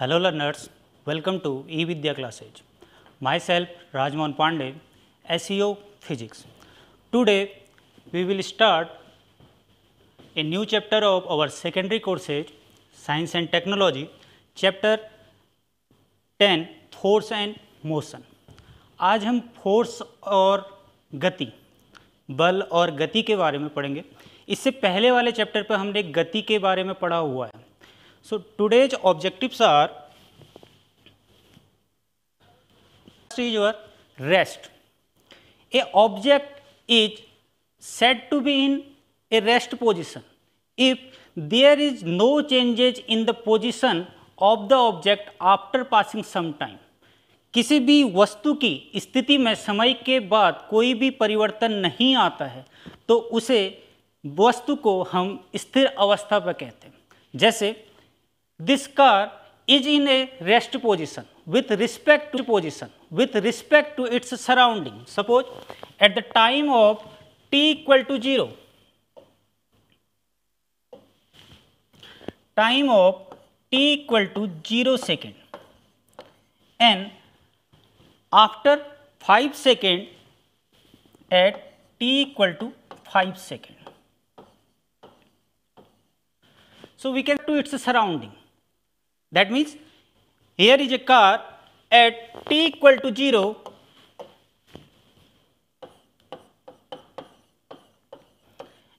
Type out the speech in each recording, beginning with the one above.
Hello learners welcome to E Vidya classes myself Rajmohan Pandey as physics today we will start a new chapter of our secondary courses science and technology chapter ten force and motion आज हम force और गति बल और गति के बारे में पढ़ेंगे इससे पहले वाले चैप्टर पर हमने गति के बारे में पढ़ा हुआ है So today's objectives are first is your rest. A object is said to be in a rest position if there is no changes in the position of the object after passing some time. किसी भी वस्तु की स्थिति में समय के बाद कोई भी परिवर्तन नहीं आता है तो उसे वस्तु को हम स्थिर अवस्था पर कहते हैं जैसे this car is in a rest position with respect to position with respect to its surrounding suppose at the time of t equal to 0 time of t equal to 0 second and after 5 second at t equal to 5 second so we can do its surrounding that means here is a car at t equal to 0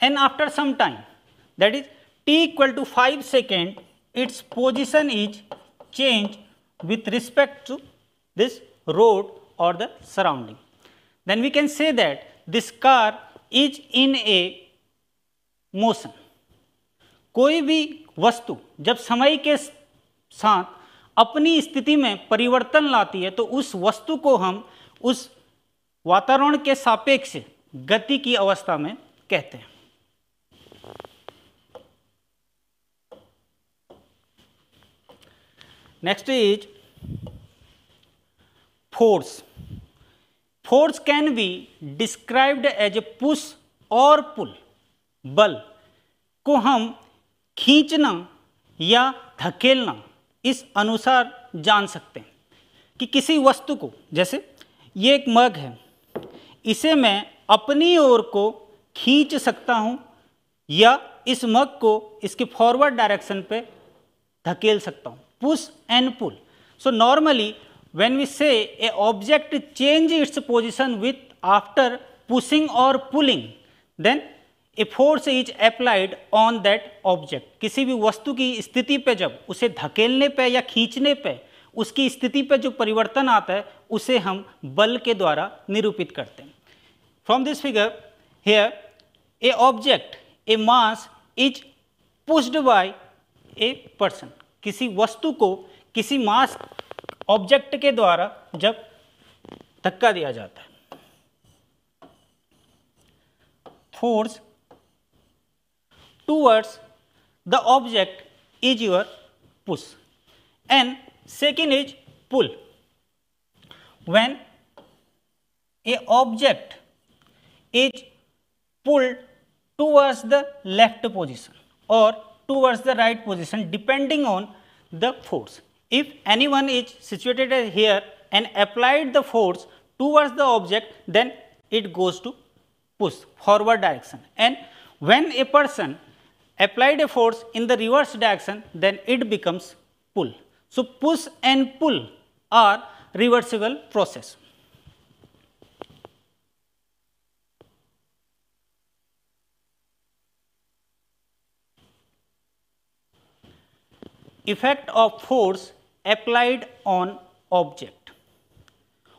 and after some time that is t equal to 5 second its position is changed with respect to this road or the surrounding. Then we can say that this car is in a motion. कोई भी वस्तु जब समय के साथ अपनी स्थिति में परिवर्तन लाती है तो उस वस्तु को हम उस वातावरण के सापेक्ष गति की अवस्था में कहते हैं next is force force can be described as a push or pull बल को हम खींचना या धकेलना इस अनुसार जान सकते हैं कि किसी वस्तु को जैसे ये एक मग है इसे मैं अपनी ओर को खींच सकता हूँ या इस मग को इसके फॉरवर्ड डायरेक्शन पे धकेल सकता हूँ push and pull so normally when we say a object change its position with after pushing or pulling then a force is applied on that object किसी भी वस्तु की स्थिति पे जब उसे धकेलने पे या खींचने पे उसकी स्थिति पे जो परिवर्तन आता है उसे हम बल के द्वारा निरूपित करते हैं from this figure here a object a mass is pushed by a person किसी वस्तु को किसी मास ऑब्जेक्ट के द्वारा जब धक्का दिया जाता है force towards the object is your push and second is pull. When a object is pulled towards the left position or towards the right position depending on the force. If anyone is situated here and applied the force towards the object then it goes to push forward direction and when a person applied a force in the reverse direction then it becomes pull. So, push and pull are reversible process. Effect of force applied on object.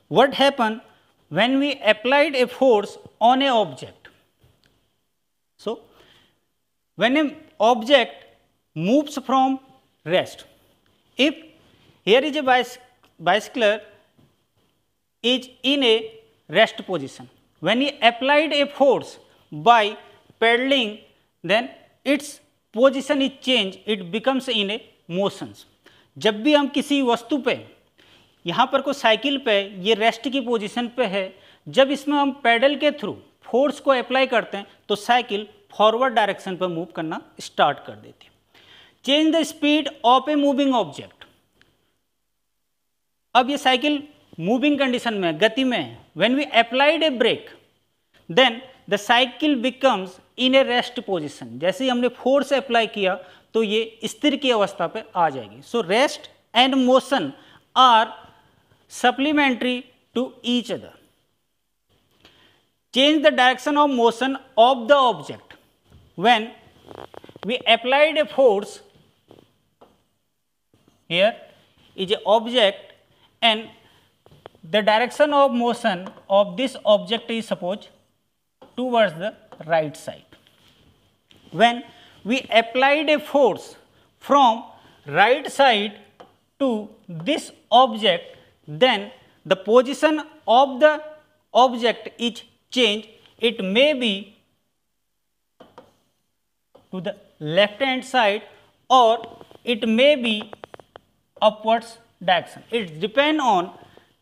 What happened when we applied a force on a object? when an object moves from rest. If here is a bicy bicycler is in a rest position, when he applied a force by pedaling, then its position is changed, it becomes in a motions. जब भी हम किसी वस्तु पे यहाँ पर को cycle पे ये रेस्ट की पोजीशन पे है जब इसमें हम पैडल के थ्रू फोर्स को अप्लाई करते हैं तो साइकिल फॉरवर्ड डायरेक्शन पर मूव करना स्टार्ट कर देती है change the speed of a moving object अब ये साइकिल मूविंग कंडीशन में गति में है when we applied a brake then the cycle becomes in a rest position जैसे ही हमने फोर्स अप्लाई किया तो ये स्थिर की अवस्था पे आ जाएगी so rest and motion are supplementary to each other change the direction of motion of the object when we applied a force here is a object and the direction of motion of this object is suppose towards the right side. When we applied a force from right side to this object then the position of the object is changed it may be to the left hand side or it may be upwards direction. It depends on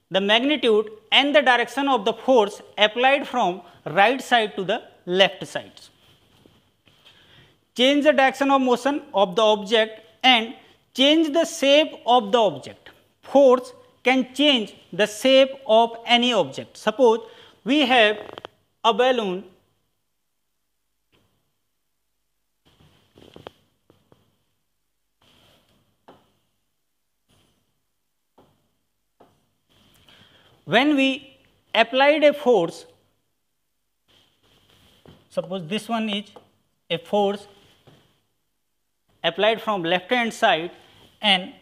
the magnitude and the direction of the force applied from right side to the left side. Change the direction of motion of the object and change the shape of the object. Force can change the shape of any object. Suppose we have a balloon when we applied a force, suppose this one is a force applied from left hand side and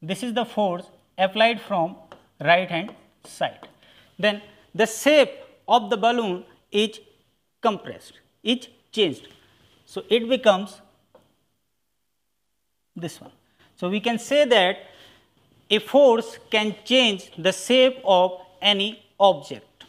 this is the force applied from right hand side. Then the shape of the balloon is compressed, is changed. So, it becomes this one. So, we can say that a force can change the shape of any object.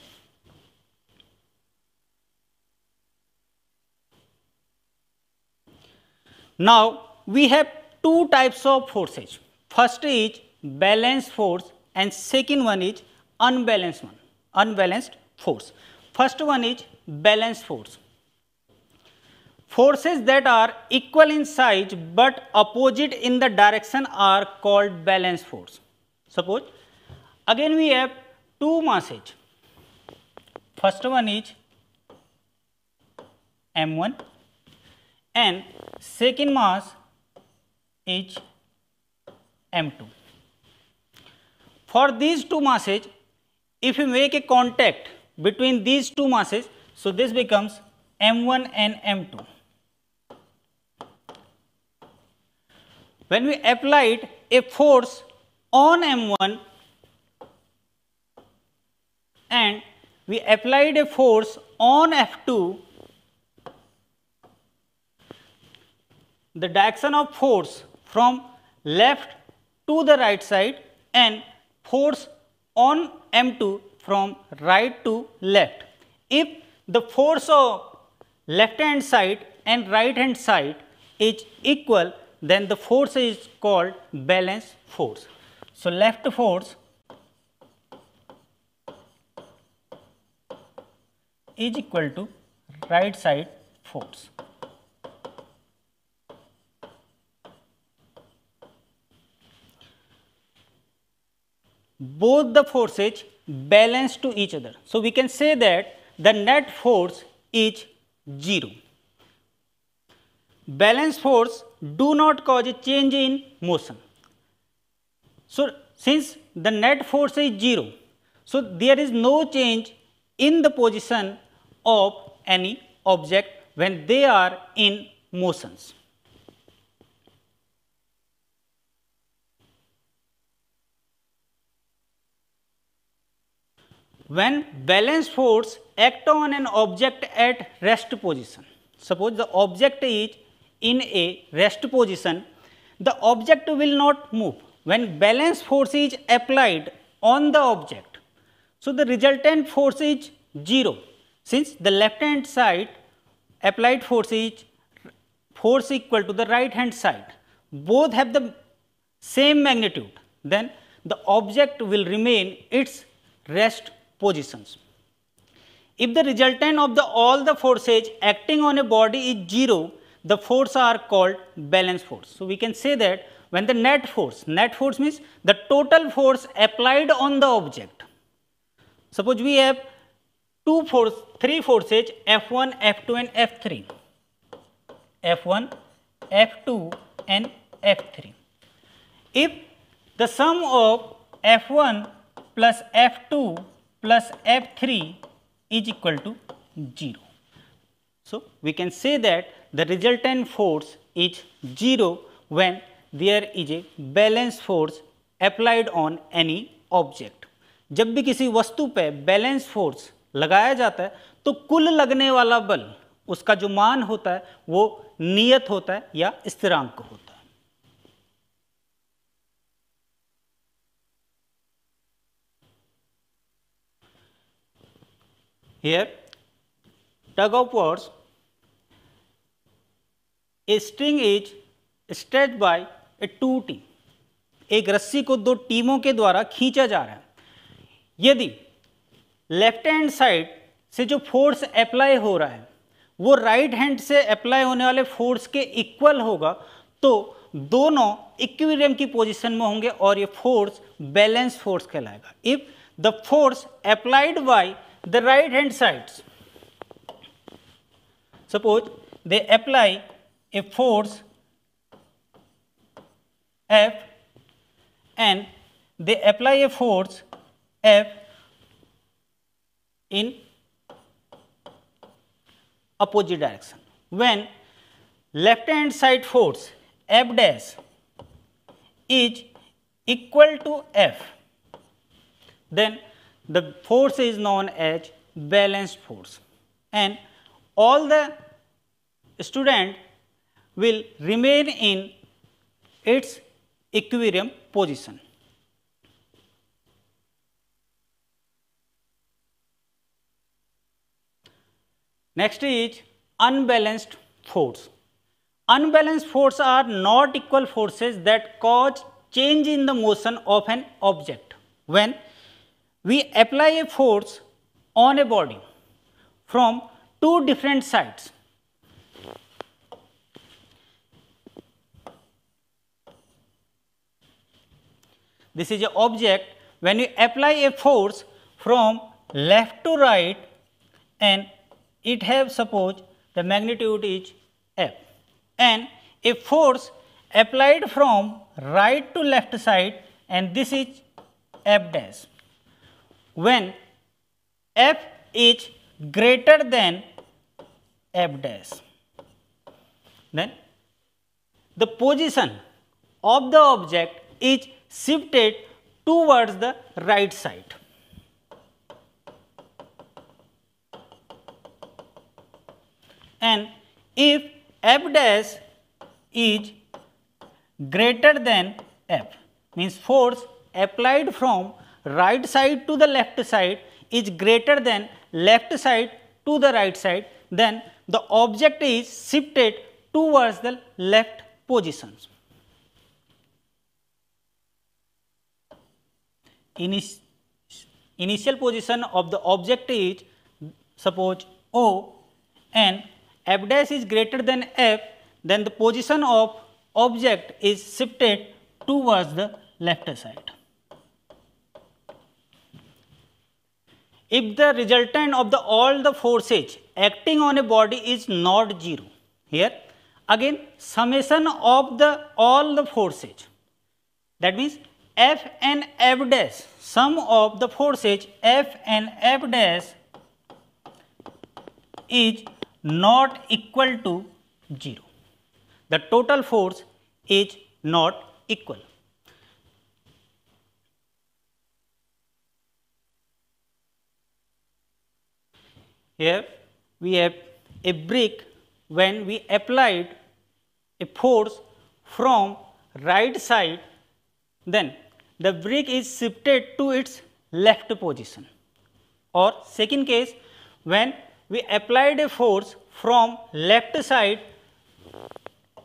Now, we have two types of forces. First is balanced force and second one is unbalanced one, unbalanced force. First one is balanced force. Forces that are equal in size but opposite in the direction are called balance force. Suppose again we have two masses. First one is M1 and second mass is M2. For these two masses, if we make a contact between these two masses, so this becomes M1 and M2. when we applied a force on M1 and we applied a force on F2, the direction of force from left to the right side and force on M2 from right to left. If the force of left hand side and right hand side is equal then the force is called balance force. So, left force is equal to right side force. Both the forces balance to each other. So, we can say that the net force is 0 balance force do not cause a change in motion. So, since the net force is 0, so there is no change in the position of any object when they are in motions. When balance force act on an object at rest position, suppose the object is in a rest position, the object will not move. When balance force is applied on the object, so the resultant force is 0 since the left hand side applied force is force equal to the right hand side. Both have the same magnitude then the object will remain its rest positions. If the resultant of the all the forces acting on a body is 0, the force are called balance force. So, we can say that when the net force, net force means the total force applied on the object. Suppose we have two force, three forces F1, F2 and F3, F1, F2 and F3. If the sum of F1 plus F2 plus F3 is equal to 0. So, we can say that the resultant force is 0 when there is a balance force applied on any object. जब भी किसी वस्तु पे balance force लगाया जाता है तो कुल लगने वाला बल उसका जो मान होता है वो नियत होता है या स्थिरांक होता है here tug of wars a string is stretch by A to T एक रस्सी को दो टीमों के द्वारा खींचा जा रहा है यदि लेफ्ट हैंड साइड से जो फोर्स अप्लाई हो रहा है वो राइट right हैंड से अप्लाई होने वाले फोर्स के इक्वल होगा तो दोनों इक्विलिब्रियम की पोजीशन में होंगे और ये फोर्स बैलेंस फोर्स कहलाएगा if the force applied by the right hand sides suppose they apply a force F and they apply a force F in opposite direction. When left hand side force F dash is equal to F, then the force is known as balanced force and all the student will remain in its equilibrium position. Next is unbalanced force. Unbalanced force are not equal forces that cause change in the motion of an object. When we apply a force on a body from two different sides, this is a object when you apply a force from left to right and it have suppose the magnitude is F and a force applied from right to left side and this is F dash. When F is greater than F dash then the position of the object is shifted towards the right side. And if f dash is greater than f means force applied from right side to the left side is greater than left side to the right side then the object is shifted towards the left positions. initial position of the object is suppose O and f dash is greater than f then the position of object is shifted towards the left side. If the resultant of the all the forces acting on a body is not zero here again summation of the all the forces that means F and F dash sum of the forces F and F dash is not equal to 0. The total force is not equal. Here we have a brick when we applied a force from right side then the brick is shifted to its left position or second case when we applied a force from left side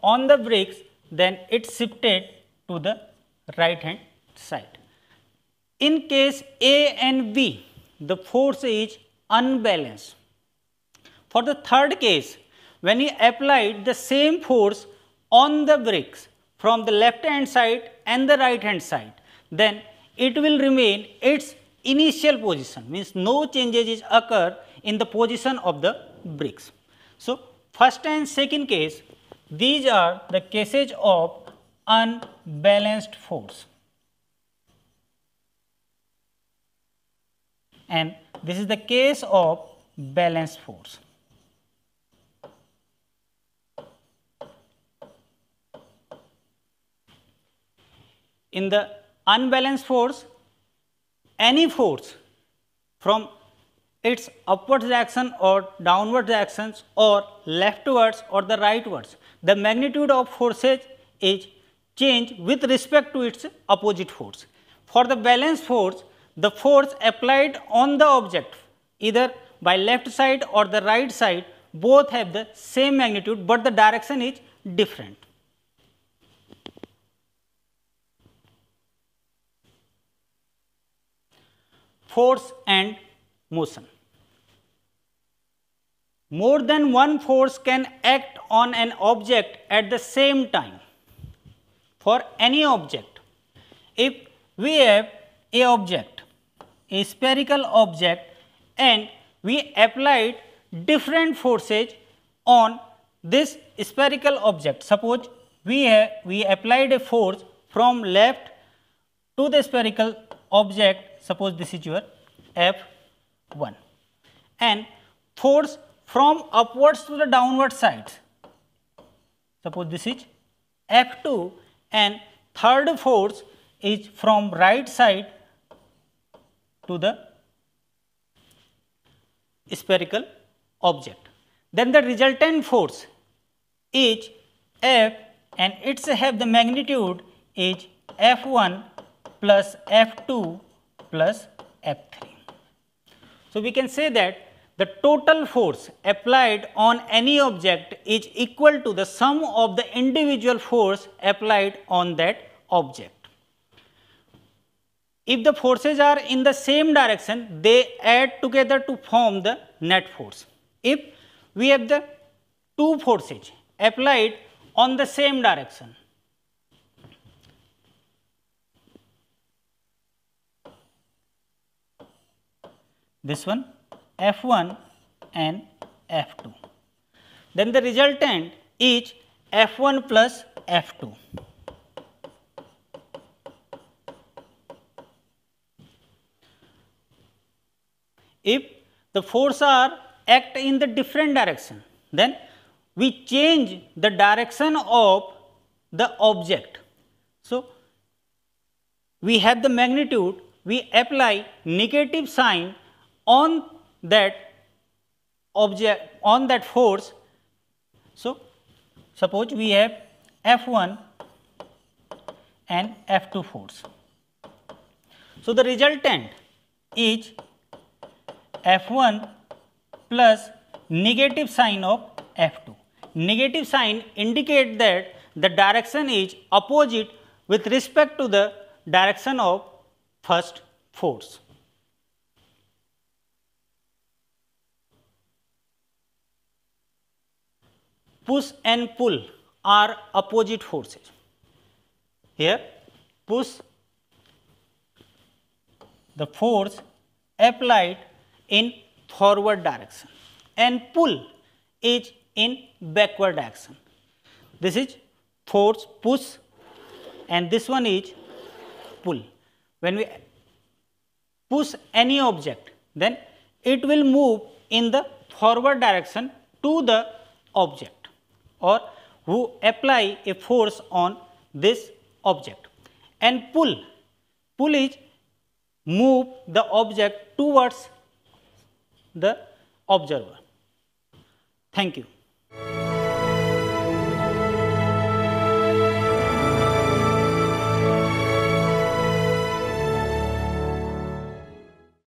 on the bricks then it shifted to the right hand side. In case A and B the force is unbalanced. For the third case when we applied the same force on the bricks from the left hand side and the right hand side, then it will remain its initial position means no changes is occur in the position of the bricks. So, first and second case these are the cases of unbalanced force and this is the case of balanced force. in the unbalanced force, any force from its upward direction or downward directions or leftwards or the rightwards, the magnitude of forces is changed with respect to its opposite force. For the balanced force, the force applied on the object either by left side or the right side both have the same magnitude, but the direction is different. force and motion. More than one force can act on an object at the same time for any object. If we have a object, a spherical object and we applied different forces on this spherical object. Suppose we have, we applied a force from left to the spherical object suppose this is your F1 and force from upwards to the downward side suppose this is F2 and third force is from right side to the spherical object. Then the resultant force is F and its have the magnitude is F1 plus F2 plus F3. So, we can say that the total force applied on any object is equal to the sum of the individual force applied on that object. If the forces are in the same direction, they add together to form the net force. If we have the two forces applied on the same direction, this one F1 and F2. Then the resultant is F1 plus F2. If the force are act in the different direction, then we change the direction of the object. So, we have the magnitude, we apply negative sign on that object on that force. So, suppose we have F1 and F2 force. So, the resultant is F1 plus negative sign of F2. Negative sign indicate that the direction is opposite with respect to the direction of first force. push and pull are opposite forces. Here push the force applied in forward direction and pull is in backward direction. This is force push and this one is pull. When we push any object then it will move in the forward direction to the object or who apply a force on this object. And pull, pull is move the object towards the observer. Thank you.